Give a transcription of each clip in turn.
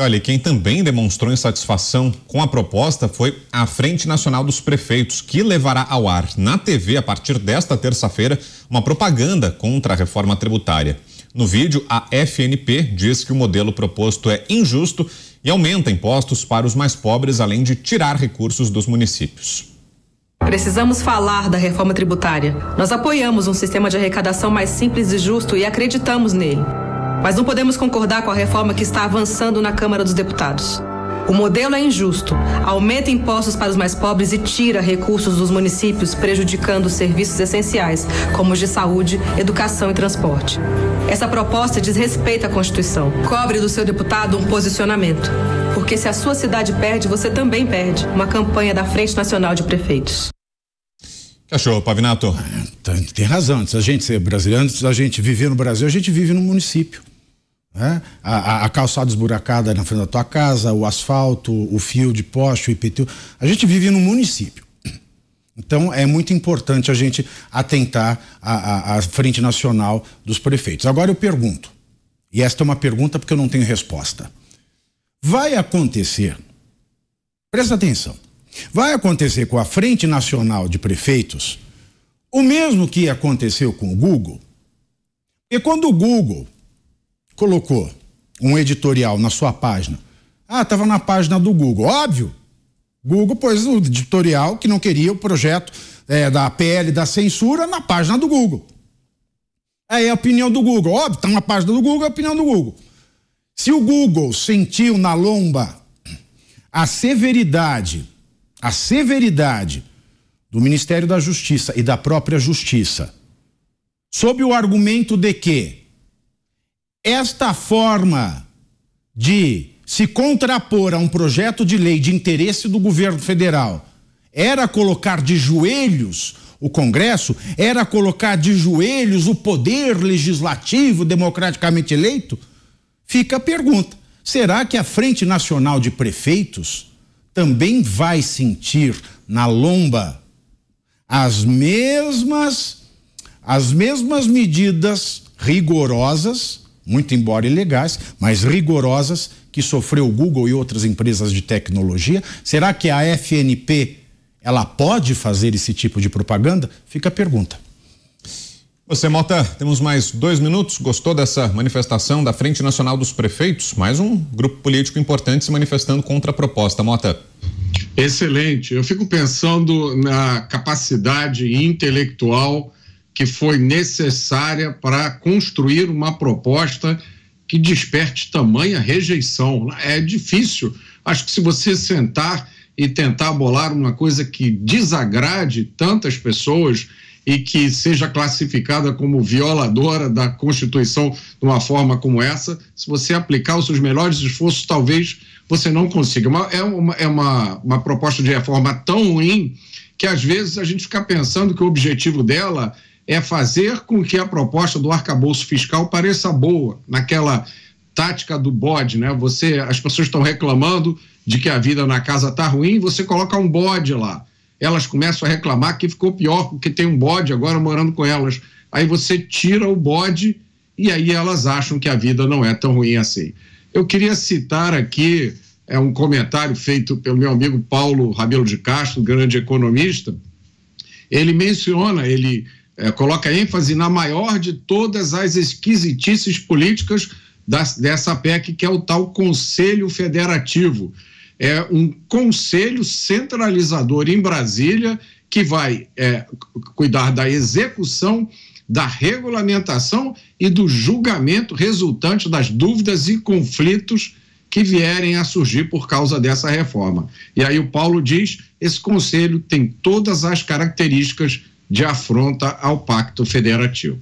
Olha, quem também demonstrou insatisfação com a proposta foi a Frente Nacional dos Prefeitos, que levará ao ar na TV a partir desta terça-feira uma propaganda contra a reforma tributária. No vídeo, a FNP diz que o modelo proposto é injusto e aumenta impostos para os mais pobres, além de tirar recursos dos municípios. Precisamos falar da reforma tributária. Nós apoiamos um sistema de arrecadação mais simples e justo e acreditamos nele. Mas não podemos concordar com a reforma que está avançando na Câmara dos Deputados. O modelo é injusto, aumenta impostos para os mais pobres e tira recursos dos municípios, prejudicando serviços essenciais, como os de saúde, educação e transporte. Essa proposta desrespeita a Constituição. Cobre do seu deputado um posicionamento. Porque se a sua cidade perde, você também perde. Uma campanha da Frente Nacional de Prefeitos. Cachorro, Pavinato. Ah, tá, tem razão. Antes a gente ser brasileiro, antes a gente viver no Brasil, a gente vive no município. Né? A, a, a, calçada esburacada na frente da tua casa, o asfalto, o fio de poste, o IPTU. A gente vive num município. Então é muito importante a gente atentar à, à frente nacional dos prefeitos. Agora eu pergunto, e esta é uma pergunta porque eu não tenho resposta. Vai acontecer, presta atenção, vai acontecer com a Frente Nacional de Prefeitos o mesmo que aconteceu com o Google? E quando o Google colocou um editorial na sua página. Ah, estava na página do Google. Óbvio! Google pôs o editorial que não queria o projeto é, da PL da censura na página do Google. Aí é a opinião do Google. Óbvio, está na página do Google, é a opinião do Google. Se o Google sentiu na lomba a severidade, a severidade do Ministério da Justiça e da própria Justiça, sob o argumento de que esta forma de se contrapor a um projeto de lei de interesse do governo federal era colocar de joelhos o Congresso, era colocar de joelhos o poder legislativo democraticamente eleito? Fica a pergunta: será que a Frente Nacional de Prefeitos também vai sentir na lomba as mesmas as mesmas medidas rigorosas muito embora ilegais, mas rigorosas, que sofreu o Google e outras empresas de tecnologia. Será que a FNP ela pode fazer esse tipo de propaganda? Fica a pergunta. Você, Mota, temos mais dois minutos. Gostou dessa manifestação da Frente Nacional dos Prefeitos? Mais um grupo político importante se manifestando contra a proposta, Mota. Excelente. Eu fico pensando na capacidade intelectual que foi necessária para construir uma proposta que desperte tamanha rejeição. É difícil. Acho que se você sentar e tentar bolar uma coisa que desagrade tantas pessoas e que seja classificada como violadora da Constituição de uma forma como essa, se você aplicar os seus melhores esforços, talvez você não consiga. é uma, é uma, uma proposta de reforma tão ruim que às vezes a gente fica pensando que o objetivo dela é fazer com que a proposta do arcabouço fiscal pareça boa, naquela tática do bode, né? Você, as pessoas estão reclamando de que a vida na casa está ruim, você coloca um bode lá. Elas começam a reclamar que ficou pior porque tem um bode agora morando com elas. Aí você tira o bode e aí elas acham que a vida não é tão ruim assim. Eu queria citar aqui é um comentário feito pelo meu amigo Paulo Rabelo de Castro, grande economista. Ele menciona, ele é, coloca ênfase na maior de todas as esquisitices políticas das, dessa PEC, que é o tal Conselho Federativo. É um conselho centralizador em Brasília que vai é, cuidar da execução, da regulamentação e do julgamento resultante das dúvidas e conflitos que vierem a surgir por causa dessa reforma. E aí o Paulo diz: esse conselho tem todas as características de afronta ao Pacto Federativo.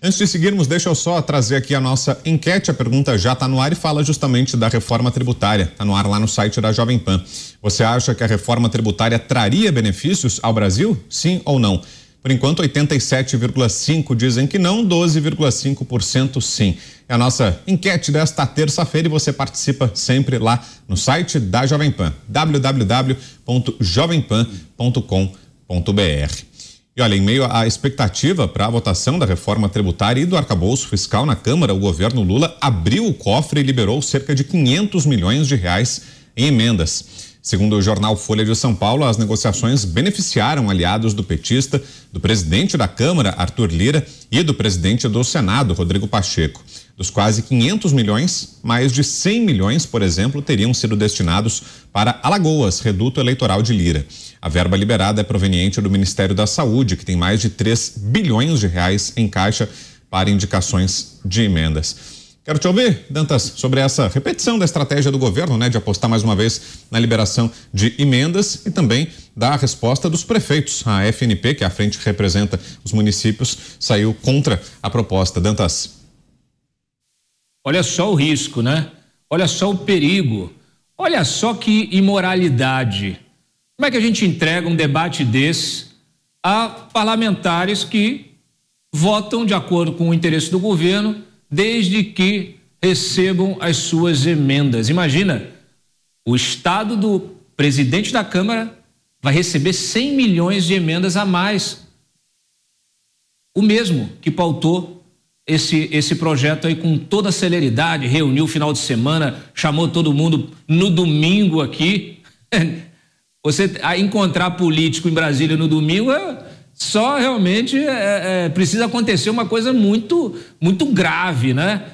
Antes de seguirmos, deixa eu só trazer aqui a nossa enquete. A pergunta já está no ar e fala justamente da reforma tributária. Está no ar lá no site da Jovem Pan. Você acha que a reforma tributária traria benefícios ao Brasil? Sim ou não? Por enquanto, 87,5% dizem que não, 12,5% sim. É a nossa enquete desta terça-feira e você participa sempre lá no site da Jovem Pan, www.jovempan.com.br. E olha, em meio à expectativa para a votação da reforma tributária e do arcabouço fiscal na Câmara, o governo Lula abriu o cofre e liberou cerca de 500 milhões de reais em emendas. Segundo o jornal Folha de São Paulo, as negociações beneficiaram aliados do petista, do presidente da Câmara, Arthur Lira, e do presidente do Senado, Rodrigo Pacheco. Dos quase 500 milhões, mais de 100 milhões, por exemplo, teriam sido destinados para Alagoas, reduto eleitoral de Lira. A verba liberada é proveniente do Ministério da Saúde, que tem mais de 3 bilhões de reais em caixa para indicações de emendas. Quero te ouvir, Dantas, sobre essa repetição da estratégia do governo, né, de apostar mais uma vez na liberação de emendas e também da resposta dos prefeitos. A FNP, que é a frente que representa os municípios, saiu contra a proposta. Dantas. Olha só o risco, né? Olha só o perigo. Olha só que imoralidade. Como é que a gente entrega um debate desse a parlamentares que votam de acordo com o interesse do governo, desde que recebam as suas emendas? Imagina, o Estado do presidente da Câmara vai receber 100 milhões de emendas a mais. O mesmo que pautou esse, esse projeto aí com toda celeridade, reuniu o final de semana, chamou todo mundo no domingo aqui. Você encontrar político em Brasília no domingo é só realmente é, é, precisa acontecer uma coisa muito, muito grave, né?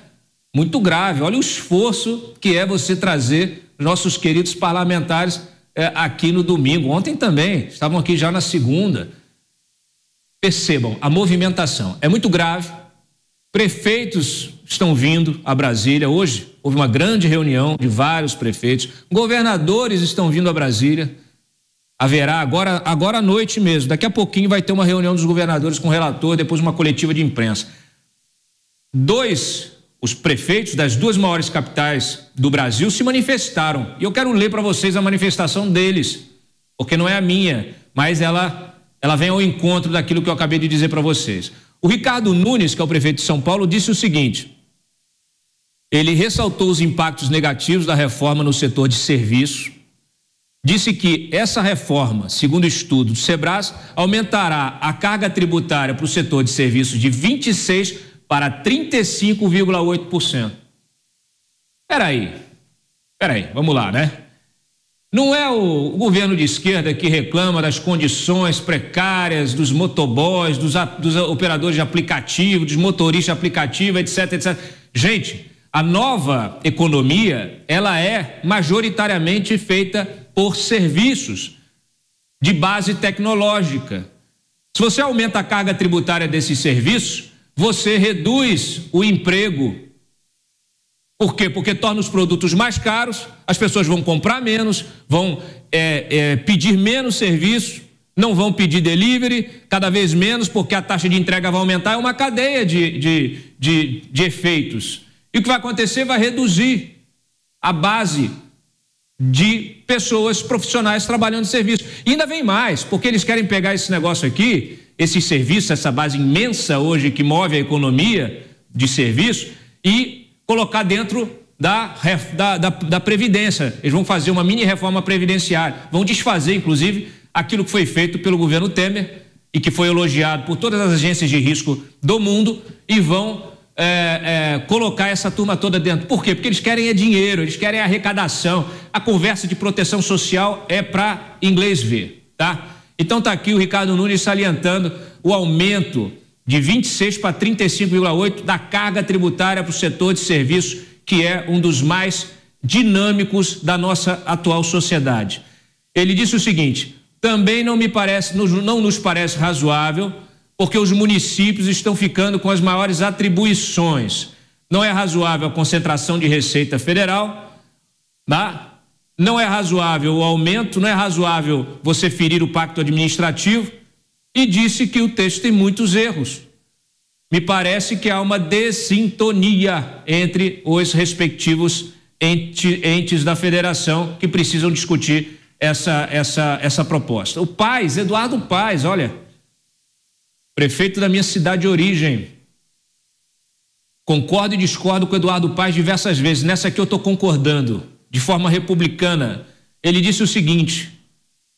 Muito grave. Olha o esforço que é você trazer nossos queridos parlamentares é, aqui no domingo. Ontem também, estavam aqui já na segunda. Percebam, a movimentação é muito grave. Prefeitos estão vindo a Brasília. Hoje houve uma grande reunião de vários prefeitos. Governadores estão vindo a Brasília. Haverá agora, agora à noite mesmo. Daqui a pouquinho vai ter uma reunião dos governadores com o relator, depois uma coletiva de imprensa. Dois, os prefeitos das duas maiores capitais do Brasil se manifestaram. E eu quero ler para vocês a manifestação deles, porque não é a minha, mas ela, ela vem ao encontro daquilo que eu acabei de dizer para vocês. O Ricardo Nunes, que é o prefeito de São Paulo, disse o seguinte: ele ressaltou os impactos negativos da reforma no setor de serviço disse que essa reforma, segundo estudo do Sebras, aumentará a carga tributária para o setor de serviços de 26 para 35,8%. Peraí, peraí, vamos lá, né? Não é o governo de esquerda que reclama das condições precárias dos motoboys, dos, dos, operadores de aplicativo, dos motoristas de aplicativo, etc, etc. Gente, a nova economia, ela é majoritariamente feita por serviços de base tecnológica. Se você aumenta a carga tributária desses serviços, você reduz o emprego. Por quê? Porque torna os produtos mais caros, as pessoas vão comprar menos, vão é, é, pedir menos serviço, não vão pedir delivery, cada vez menos, porque a taxa de entrega vai aumentar. É uma cadeia de, de, de, de efeitos. E o que vai acontecer? Vai reduzir a base de pessoas profissionais trabalhando em serviço. E ainda vem mais, porque eles querem pegar esse negócio aqui, esse serviço, essa base imensa hoje que move a economia de serviço, e colocar dentro da, da, da, da Previdência. Eles vão fazer uma mini reforma previdenciária. Vão desfazer, inclusive, aquilo que foi feito pelo governo Temer e que foi elogiado por todas as agências de risco do mundo e vão é, é, colocar essa turma toda dentro. Por quê? Porque eles querem é dinheiro, eles querem arrecadação. A conversa de proteção social é para inglês ver, tá? Então tá aqui o Ricardo Nunes salientando o aumento de 26 para 35,8 da carga tributária para o setor de serviços, que é um dos mais dinâmicos da nossa atual sociedade. Ele disse o seguinte: também não me parece, não nos parece razoável porque os municípios estão ficando com as maiores atribuições. Não é razoável a concentração de receita federal, tá? não é razoável o aumento, não é razoável você ferir o pacto administrativo e disse que o texto tem muitos erros. Me parece que há uma dessintonia entre os respectivos entes da federação que precisam discutir essa, essa, essa proposta. O Paz, Eduardo Paz, olha, prefeito da minha cidade de origem. Concordo e discordo com Eduardo Paz diversas vezes. Nessa aqui eu estou concordando, de forma republicana. Ele disse o seguinte: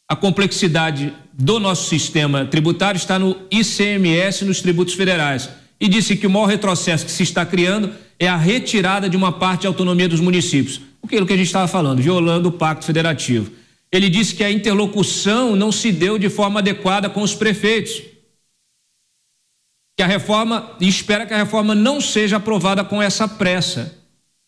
a complexidade do nosso sistema tributário está no ICMS nos tributos federais. E disse que o maior retrocesso que se está criando é a retirada de uma parte de autonomia dos municípios. Aquilo que a gente estava falando, violando o Pacto Federativo. Ele disse que a interlocução não se deu de forma adequada com os prefeitos que a reforma e espera que a reforma não seja aprovada com essa pressa.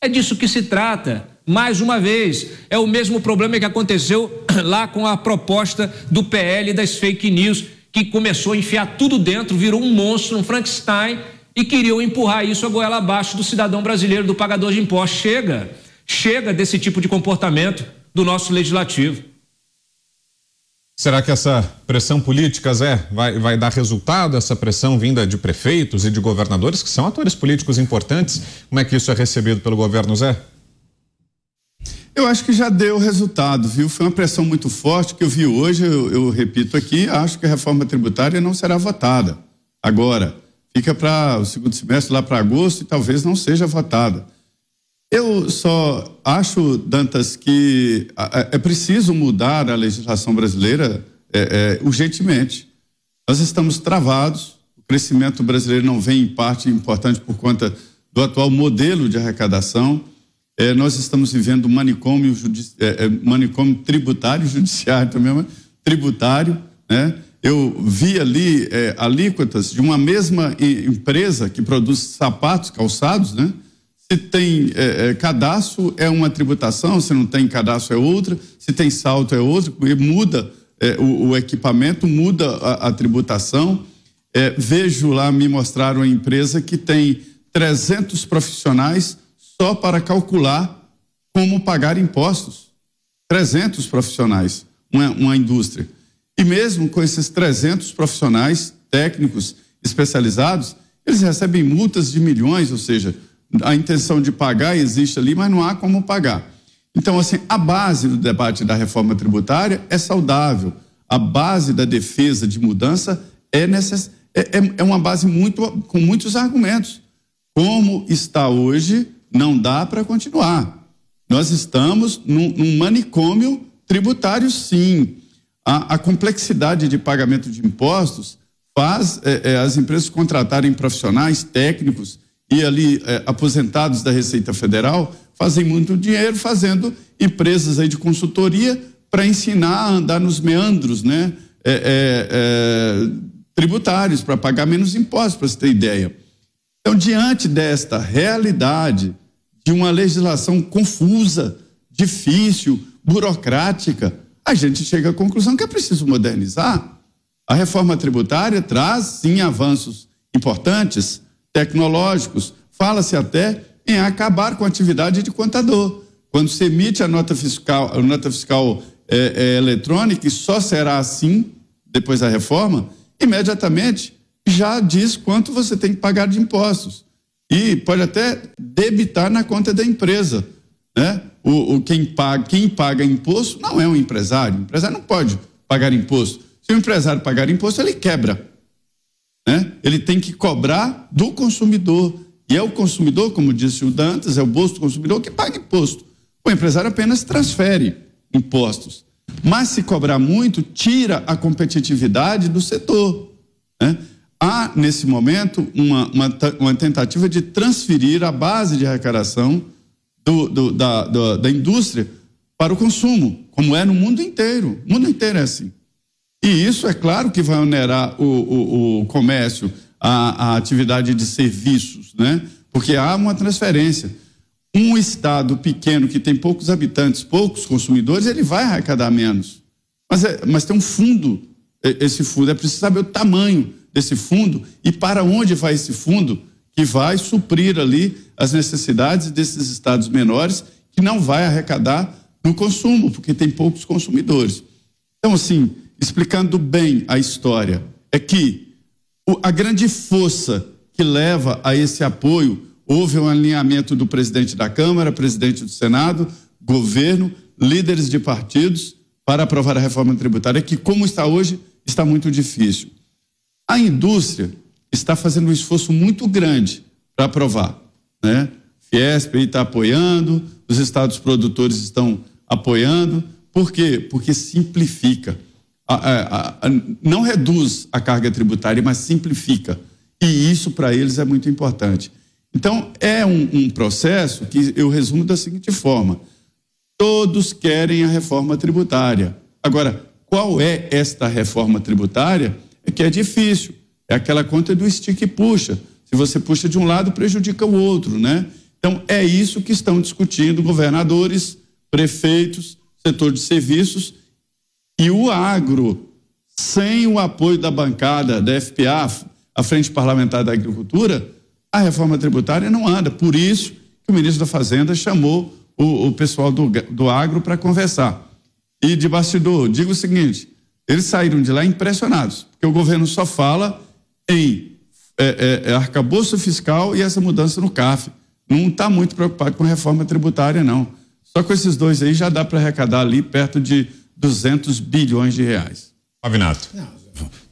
É disso que se trata. Mais uma vez, é o mesmo problema que aconteceu lá com a proposta do PL das fake news, que começou a enfiar tudo dentro, virou um monstro, um Frankenstein, e queriam empurrar isso a goela abaixo do cidadão brasileiro, do pagador de impostos. Chega, chega desse tipo de comportamento do nosso legislativo. Será que essa pressão política, Zé, vai, vai, dar resultado? Essa pressão vinda de prefeitos e de governadores, que são atores políticos importantes? Como é que isso é recebido pelo governo, Zé? Eu acho que já deu resultado, viu? Foi uma pressão muito forte que eu vi hoje, eu, eu repito aqui, acho que a reforma tributária não será votada agora. Fica para o segundo semestre, lá para agosto, e talvez não seja votada. Eu só acho, Dantas, que é preciso mudar a legislação brasileira é, é, urgentemente. Nós estamos travados, o crescimento brasileiro não vem em parte importante por conta do atual modelo de arrecadação. É, nós estamos vivendo um manicômio, é, é, manicômio tributário, judiciário também, tributário. Né? Eu vi ali é, alíquotas de uma mesma empresa que produz sapatos, calçados, né? Se tem é, é, cadastro, é uma tributação, se não tem cadastro, é outra, se tem salto, é outra, muda é, o, o, equipamento, muda a, a tributação. É, vejo lá, me mostraram a empresa que tem 300 profissionais só para calcular como pagar impostos. 300 profissionais, uma, uma indústria. E mesmo com esses 300 profissionais técnicos especializados, eles recebem multas de milhões, ou seja, a intenção de pagar existe ali, mas não há como pagar. Então, assim, a base do debate da reforma tributária é saudável. A base da defesa de mudança é, necess... é, é, é uma base muito, com muitos argumentos. Como está hoje, não dá para continuar. Nós estamos num, num manicômio tributário, sim. A, a, complexidade de pagamento de impostos faz é, é as empresas contratarem profissionais técnicos e ali é, aposentados da Receita Federal fazem muito dinheiro fazendo empresas aí de consultoria para ensinar a andar nos meandros, né? É, é, é tributários para pagar menos impostos, para você ter ideia. Então, diante desta realidade de uma legislação confusa, difícil, burocrática, a gente chega à conclusão que é preciso modernizar. A reforma tributária traz, sim, avanços importantes, tecnológicos. Fala-se até em acabar com a atividade de contador. Quando se emite a nota fiscal, a nota fiscal é, é, eletrônica, e só será assim depois da reforma, imediatamente já diz quanto você tem que pagar de impostos. E pode até debitar na conta da empresa. Né? O, o quem, paga, quem paga imposto não é um empresário. O empresário não pode pagar imposto. Se o empresário pagar imposto, ele quebra. Né? Ele tem que cobrar do consumidor. E é o consumidor, como disse o Dantas, é o bolso do consumidor que paga imposto. O empresário apenas transfere impostos. Mas se cobrar muito, tira a competitividade do setor. Né? Há, nesse momento, uma, uma, uma, tentativa de transferir a base de arrecadação do, do, da, do, da indústria para o consumo, como é no mundo inteiro. O mundo inteiro é assim. E isso é claro que vai onerar o, o, o comércio, a, a, atividade de serviços, né? Porque há uma transferência. Um estado pequeno que tem poucos habitantes, poucos consumidores, ele vai arrecadar menos. Mas, é, mas tem um fundo, é, esse fundo. É preciso saber o tamanho desse fundo e para onde vai esse fundo que vai suprir ali as necessidades desses estados menores que não vai arrecadar no consumo, porque tem poucos consumidores. Então, assim, explicando bem a história, é que a grande força que leva a esse apoio houve um alinhamento do presidente da Câmara, presidente do Senado, governo, líderes de partidos para aprovar a reforma tributária, que, como está hoje, está muito difícil. A indústria está fazendo um esforço muito grande para aprovar. Né? Fiesp está apoiando, os estados produtores estão apoiando. Por quê? Porque simplifica a, a, não reduz a carga tributária, mas simplifica. E isso para eles é muito importante. Então, é um, um processo que eu resumo da seguinte forma: todos querem a reforma tributária. Agora, qual é esta reforma tributária? É que é difícil. É aquela conta do stick e puxa. Se você puxa de um lado, prejudica o outro, né? Então, é isso que estão discutindo governadores, prefeitos, setor de serviços e o agro, sem o apoio da bancada da FPA, a Frente Parlamentar da Agricultura, a reforma tributária não anda. Por isso que o ministro da Fazenda chamou o, o pessoal do, do agro para conversar. E de bastidor, digo o seguinte: eles saíram de lá impressionados, porque o governo só fala em é, é, é arcabouço fiscal e essa mudança no CAF. Não está muito preocupado com reforma tributária, não. Só com esses dois aí já dá para arrecadar ali perto de 200 bilhões de reais. Avinato.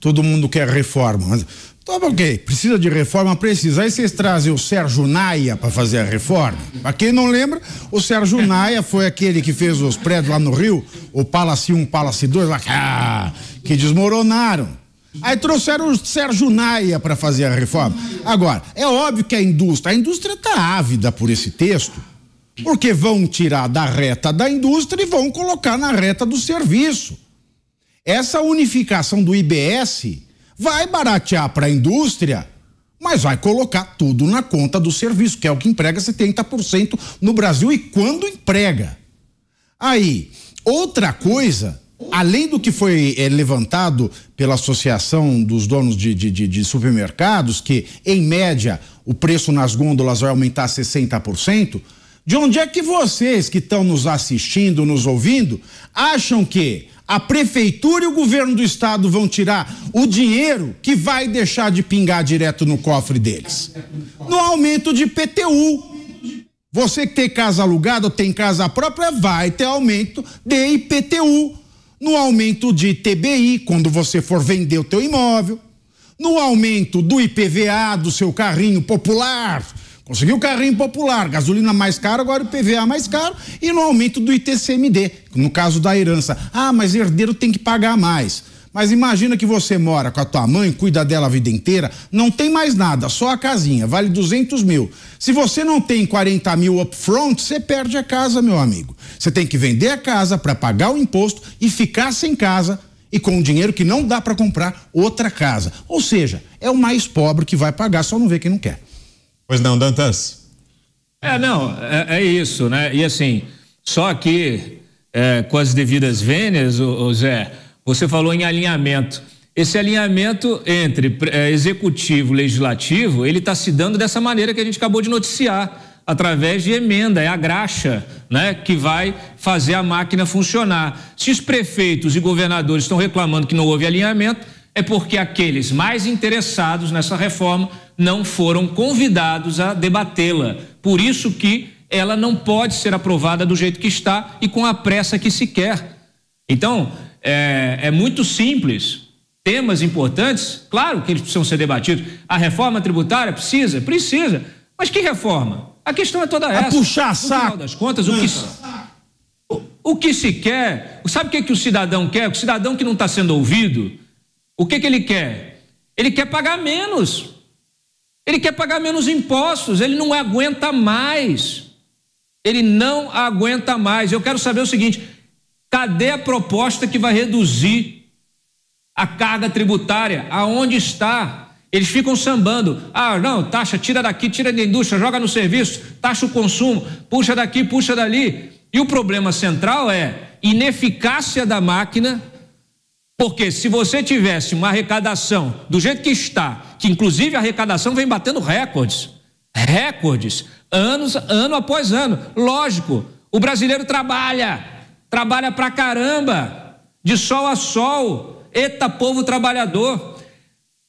Todo mundo quer reforma, mas o ok, precisa de reforma, precisa. Aí vocês trazem o Sérgio Naia para fazer a reforma. Para quem não lembra, o Sérgio Naia foi aquele que fez os prédios lá no Rio, o Palace 1, Palace 2, lá, ah, que desmoronaram. Aí trouxeram o Sérgio Naia para fazer a reforma. Agora, é óbvio que a indústria, a indústria está ávida por esse texto porque vão tirar da reta da indústria e vão colocar na reta do serviço. Essa unificação do IBS vai baratear para a indústria, mas vai colocar tudo na conta do serviço, que é o que emprega 70% no Brasil e quando emprega. Aí, outra coisa, além do que foi é, levantado pela Associação dos Donos de, de, de, de, Supermercados, que em média o preço nas gôndolas vai aumentar 60%, de onde é que vocês que estão nos assistindo, nos ouvindo, acham que a prefeitura e o governo do estado vão tirar o dinheiro que vai deixar de pingar direto no cofre deles? No aumento de PTU. Você que tem casa alugada ou tem casa própria, vai ter aumento de IPTU. No aumento de TBI, quando você for vender o teu imóvel. No aumento do IPVA do seu carrinho popular Conseguiu carrinho popular, gasolina mais cara, agora o PVA mais caro e no aumento do ITCMD, no caso da herança. Ah, mas herdeiro tem que pagar mais. Mas imagina que você mora com a tua mãe, cuida dela a vida inteira, não tem mais nada, só a casinha, vale 200 mil. Se você não tem 40 mil upfront, você perde a casa, meu amigo. Você tem que vender a casa para pagar o imposto e ficar sem casa e com o dinheiro que não dá para comprar outra casa. Ou seja, é o mais pobre que vai pagar, só não vê quem não quer. Pois não, Dantas. É, não, é, é isso, né? E assim, só que é, com as devidas vênias, o ô Zé, você falou em alinhamento. Esse alinhamento entre é, executivo e legislativo, ele está se dando dessa maneira que a gente acabou de noticiar, através de emenda, é a graxa, né, que vai fazer a máquina funcionar. Se os prefeitos e governadores estão reclamando que não houve alinhamento, é porque aqueles mais interessados nessa reforma não foram convidados a debatê-la. Por isso que ela não pode ser aprovada do jeito que está e com a pressa que se quer. Então, é, é muito simples. Temas importantes, claro que eles precisam ser debatidos. A reforma tributária precisa? Precisa. Mas que reforma? A questão é toda essa. A puxar saco. final das contas, o que, se, o, o que se quer... Sabe o que, é que o cidadão quer? O cidadão que não está sendo ouvido o que, que ele quer? Ele quer pagar menos. Ele quer pagar menos impostos, ele não aguenta mais. Ele não aguenta mais. Eu quero saber o seguinte: cadê a proposta que vai reduzir a carga tributária? Aonde está? Eles ficam sambando. Ah, não, taxa, tira daqui, tira da indústria, joga no serviço, taxa o consumo, puxa daqui, puxa dali. E o problema central é ineficácia da máquina porque se você tivesse uma arrecadação do jeito que está, que inclusive a arrecadação vem batendo recordes, recordes, anos, ano após ano. Lógico, o brasileiro trabalha, trabalha pra caramba, de sol a sol. Eita povo trabalhador.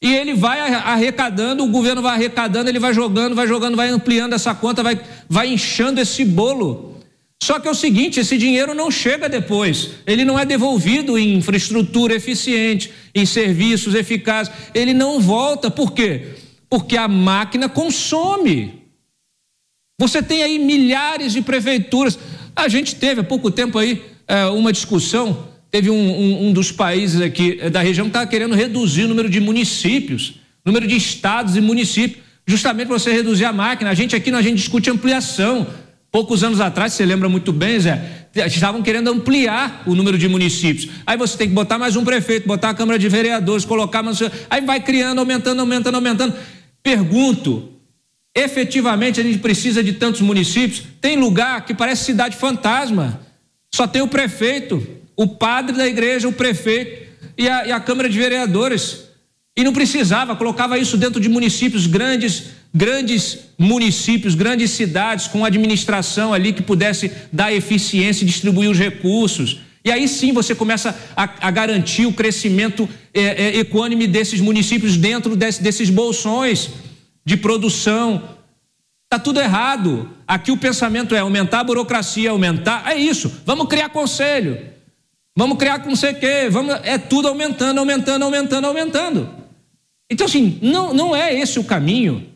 E ele vai arrecadando, o governo vai arrecadando, ele vai jogando, vai jogando, vai ampliando essa conta, vai, vai inchando esse bolo. Só que é o seguinte: esse dinheiro não chega depois, ele não é devolvido em infraestrutura eficiente, em serviços eficazes, ele não volta. Por quê? Porque a máquina consome. Você tem aí milhares de prefeituras. A gente teve há pouco tempo aí é, uma discussão. Teve um, um, um dos países aqui é, da região que estava querendo reduzir o número de municípios, número de estados e municípios, justamente para você reduzir a máquina. A gente aqui, a gente discute ampliação Poucos anos atrás, você lembra muito bem, Zé, estavam querendo ampliar o número de municípios. Aí você tem que botar mais um prefeito, botar a Câmara de Vereadores, colocar mais. Aí vai criando, aumentando, aumentando, aumentando. Pergunto: efetivamente a gente precisa de tantos municípios? Tem lugar que parece cidade fantasma. Só tem o prefeito, o padre da igreja, o prefeito e a, e a Câmara de Vereadores. E não precisava, colocava isso dentro de municípios grandes, grandes municípios, grandes cidades com administração ali que pudesse dar eficiência e distribuir os recursos. E aí sim você começa a, a garantir o crescimento é, é, equânime desses municípios dentro desse, desses bolsões de produção. Está tudo errado. Aqui o pensamento é aumentar a burocracia, aumentar. É isso. Vamos criar conselho. Vamos criar com não sei o quê. Vamos... É tudo aumentando, aumentando, aumentando, aumentando. Então, assim, não, não é esse o caminho.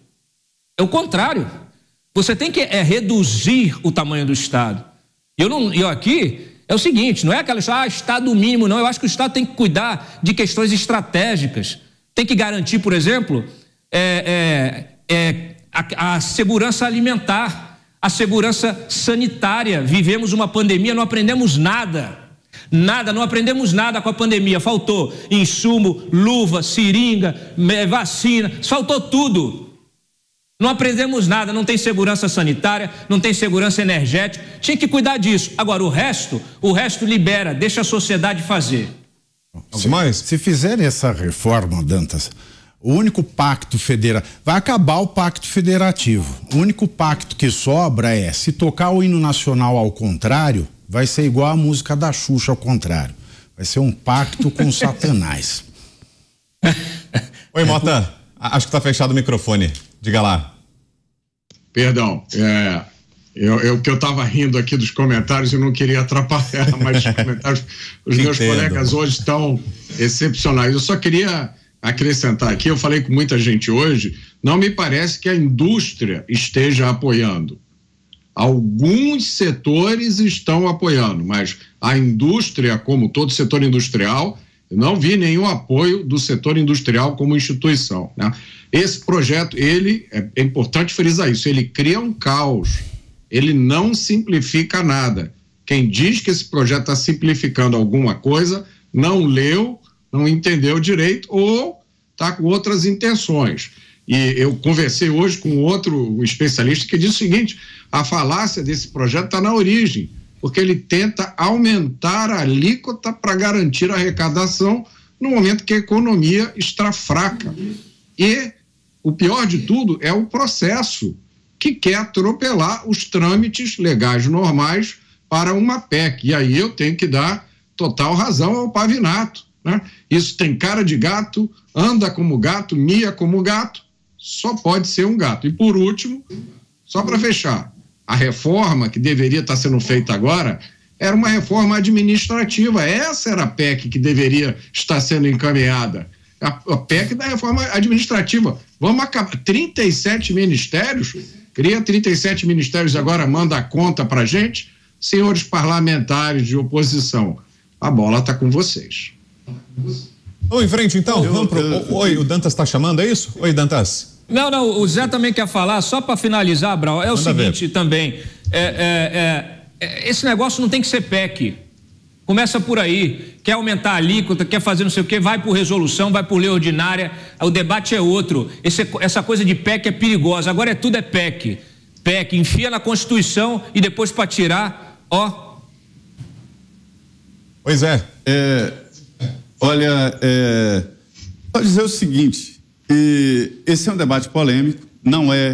É o contrário. Você tem que é, reduzir o tamanho do Estado. Eu, não, eu aqui, é o seguinte, não é aquela história, ah, Estado mínimo, não. Eu acho que o Estado tem que cuidar de questões estratégicas. Tem que garantir, por exemplo, é, é, é, a, a segurança alimentar, a segurança sanitária. Vivemos uma pandemia, não aprendemos nada. Nada, não aprendemos nada com a pandemia. Faltou insumo, luva, seringa, vacina, faltou tudo. Não aprendemos nada, não tem segurança sanitária, não tem segurança energética. Tinha que cuidar disso. Agora, o resto, o resto libera, deixa a sociedade fazer. Mas se fizerem essa reforma, Dantas, o único pacto federal. Vai acabar o pacto federativo. O único pacto que sobra é se tocar o hino nacional ao contrário vai ser igual a música da Xuxa ao contrário. Vai ser um pacto com Satanás. Oi, Mota. Acho que está fechado o microfone. Diga lá. Perdão. É, eu, eu que eu estava rindo aqui dos comentários e não queria atrapalhar, mas os comentários, os Entendo. meus colegas hoje estão excepcionais. Eu só queria acrescentar aqui, eu falei com muita gente hoje, não me parece que a indústria esteja apoiando. Alguns setores estão apoiando, mas a indústria, como todo setor industrial, não vi nenhum apoio do setor industrial como instituição. Né? Esse projeto, ele, é, é importante frisar isso, ele cria um caos, ele não simplifica nada. Quem diz que esse projeto está simplificando alguma coisa, não leu, não entendeu direito ou está com outras intenções. E eu conversei hoje com outro especialista que diz o seguinte: a falácia desse projeto está na origem, porque ele tenta aumentar a alíquota para garantir a arrecadação no momento que a economia está fraca. E o pior de tudo é o processo que quer atropelar os trâmites legais normais para uma PEC. E aí eu tenho que dar total razão ao Pavinato. Né? Isso tem cara de gato, anda como gato, mia como gato, só pode ser um gato. E por último, só para fechar, a reforma que deveria estar tá sendo feita agora era uma reforma administrativa. Essa era a PEC que deveria estar sendo encaminhada. A, a PEC da reforma administrativa. Vamos acabar. 37 ministérios? Cria 37 ministérios agora, manda a conta para gente. Senhores parlamentares de oposição, a bola está com vocês. Vamos em frente, então. Eu, eu, eu, Oi, o Dantas está chamando, é isso? Oi, Dantas. Não, não, o Zé também quer falar, só para finalizar, Brau, é Manda o seguinte ver. também. É, é, é, é, esse negócio não tem que ser PEC. Começa por aí. Quer aumentar a alíquota, quer fazer não sei o quê, vai por resolução, vai por lei ordinária. O debate é outro. Esse, essa coisa de PEC é perigosa. Agora é tudo é PEC. PEC, enfia na Constituição e depois para tirar, ó. Pois é. é. olha, é, pode dizer o seguinte. E esse é um debate polêmico, não é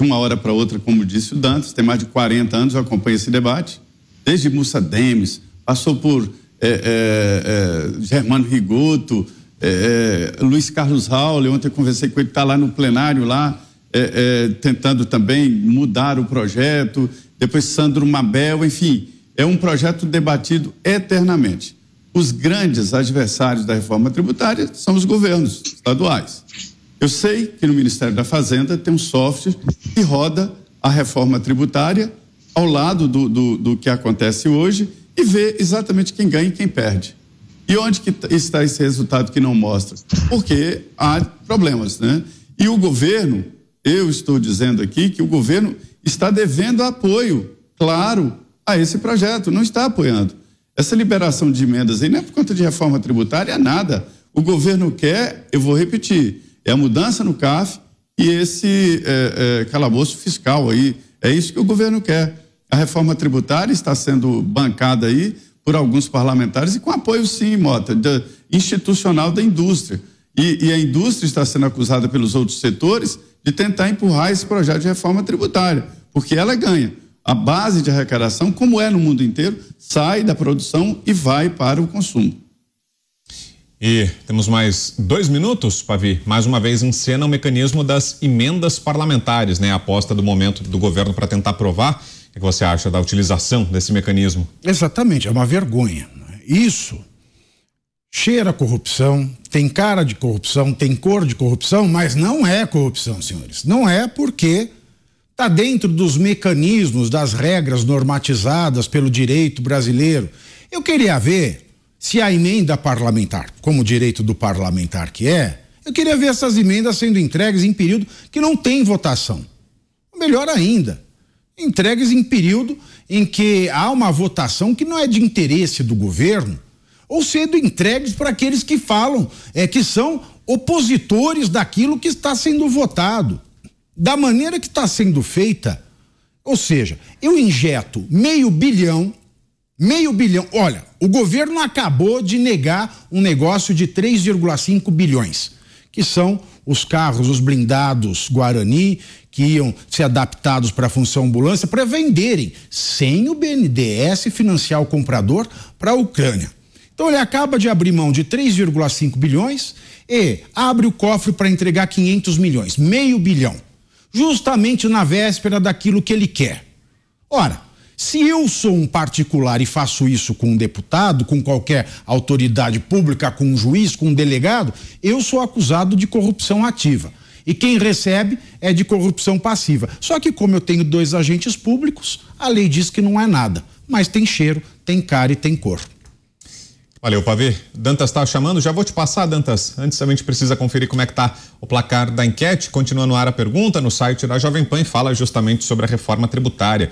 de uma hora para outra, como disse o Dantas, tem mais de 40 anos, eu acompanho esse debate, desde Mussa Demes, passou por é, é, é, Germano Rigoto, eh, eh, Luiz Carlos Raul, ontem eu conversei com ele, está lá no plenário, lá, eh, tentando também mudar o projeto, depois Sandro Mabel, enfim, é um projeto debatido eternamente. Os grandes adversários da reforma tributária são os governos estaduais. Eu sei que no Ministério da Fazenda tem um software que roda a reforma tributária ao lado do, do, do que acontece hoje e vê exatamente quem ganha e quem perde. E onde que está esse resultado que não mostra? Porque há problemas, né? E o governo, eu estou dizendo aqui que o governo está devendo apoio, claro, a esse projeto, não está apoiando. Essa liberação de emendas aí não é por conta de reforma tributária, é nada. O governo quer, eu vou repetir, é a mudança no CAF e esse é, é, calabouço fiscal aí. É isso que o governo quer. A reforma tributária está sendo bancada aí por alguns parlamentares e com apoio, sim, Mota, da, institucional da indústria. E, e a indústria está sendo acusada pelos outros setores de tentar empurrar esse projeto de reforma tributária, porque ela ganha. A base de arrecadação, como é no mundo inteiro, sai da produção e vai para o consumo. E temos mais dois minutos, Pavi. Mais uma vez em cena o mecanismo das emendas parlamentares, né? A aposta do momento do governo para tentar provar. O que você acha da utilização desse mecanismo? Exatamente, é uma vergonha. É? Isso cheira a corrupção, tem cara de corrupção, tem cor de corrupção, mas não é corrupção, senhores. Não é porque está dentro dos mecanismos, das regras normatizadas pelo direito brasileiro. Eu queria ver se a emenda parlamentar, como direito do parlamentar que é, eu queria ver essas emendas sendo entregues em período que não tem votação. Melhor ainda, entregues em período em que há uma votação que não é de interesse do governo, ou sendo entregues para aqueles que falam é que são opositores daquilo que está sendo votado, da maneira que está sendo feita. Ou seja, eu injeto meio bilhão Meio bilhão. Olha, o governo acabou de negar um negócio de 3,5 bilhões, que são os carros, os blindados Guarani, que iam ser adaptados para a função ambulância, para venderem sem o BNDES financiar o comprador para a Ucrânia. Então ele acaba de abrir mão de 3,5 bilhões e abre o cofre para entregar 500 milhões, meio bilhão, justamente na véspera daquilo que ele quer. Ora, se eu sou um particular e faço isso com um deputado, com qualquer autoridade pública, com um juiz, com um delegado, eu sou acusado de corrupção ativa. E quem recebe é de corrupção passiva. Só que, como eu tenho dois agentes públicos, a lei diz que não é nada. Mas tem cheiro, tem cara e tem cor. Valeu, Pavê. Dantas está chamando. Já vou te passar, Dantas. Antes a gente precisa conferir como é que está o placar da enquete. Continua no ar a pergunta no site da Jovem Pan e fala justamente sobre a reforma tributária.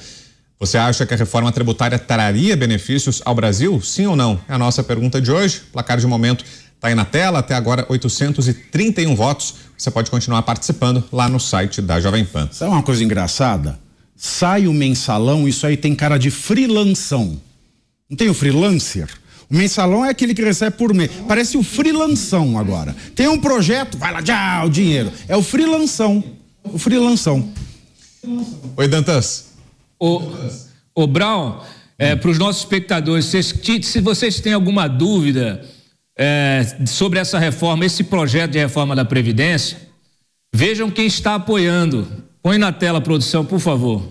Você acha que a reforma tributária traria benefícios ao Brasil? Sim ou não? É a nossa pergunta de hoje. O placar de momento está aí na tela. Até agora, 831 votos. Você pode continuar participando lá no site da Jovem Pan. Sabe uma coisa engraçada? Sai o mensalão, isso aí tem cara de freelanção. Não tem o freelancer? O mensalão é aquele que recebe por mês. Parece o freelanção agora. Tem um projeto, vai lá, já, o dinheiro. É o freelanção. O freelanção. Oi, Dantas. O, o Brown, é, para os nossos espectadores, vocês, se vocês têm alguma dúvida é, sobre essa reforma, esse projeto de reforma da Previdência, vejam quem está apoiando. Põe na tela, produção, por favor.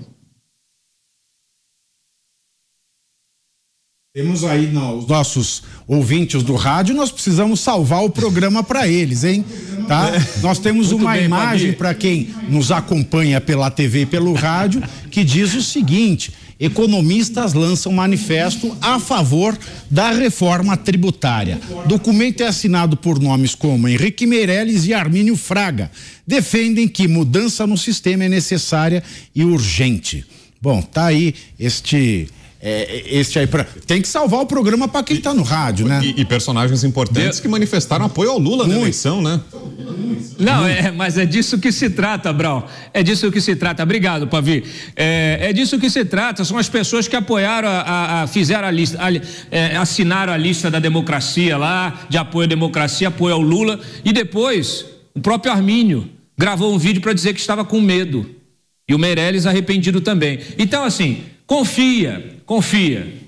Temos aí não, os nossos ouvintes do rádio, nós precisamos salvar o programa para eles, hein? tá? É. Nós temos Muito uma bem, imagem para quem nos acompanha pela TV e pelo rádio que diz o seguinte: economistas lançam manifesto a favor da reforma tributária. Documento é assinado por nomes como Henrique Meirelles e Armínio Fraga. Defendem que mudança no sistema é necessária e urgente. Bom, tá aí este é, é, este aí pra... tem que salvar o programa para quem está no rádio, né? E, e personagens importantes de... Né? que manifestaram apoio ao Lula Muito. na eleição, né? Não, é, mas é disso que se trata, Brau. É disso que se trata. Obrigado, Pavi. É, é disso que se trata. São as pessoas que apoiaram, a, a, a fizeram a lista, é, assinaram a lista da democracia lá, de apoio à democracia, apoio ao Lula. E depois, o próprio Armínio gravou um vídeo para dizer que estava com medo. E o Meirelles arrependido também. Então, assim, Confia, confia.